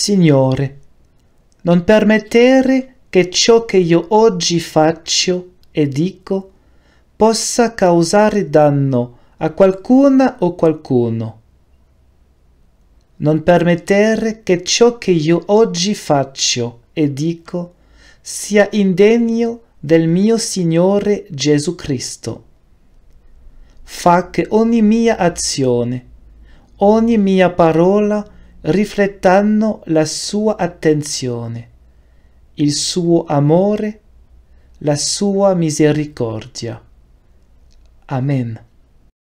Signore, non permettere che ciò che io oggi faccio e dico possa causare danno a qualcuna o qualcuno. Non permettere che ciò che io oggi faccio e dico sia indegno del mio Signore Gesù Cristo. Fa che ogni mia azione, ogni mia parola riflettano la sua attenzione, il suo amore, la sua misericordia. Amen.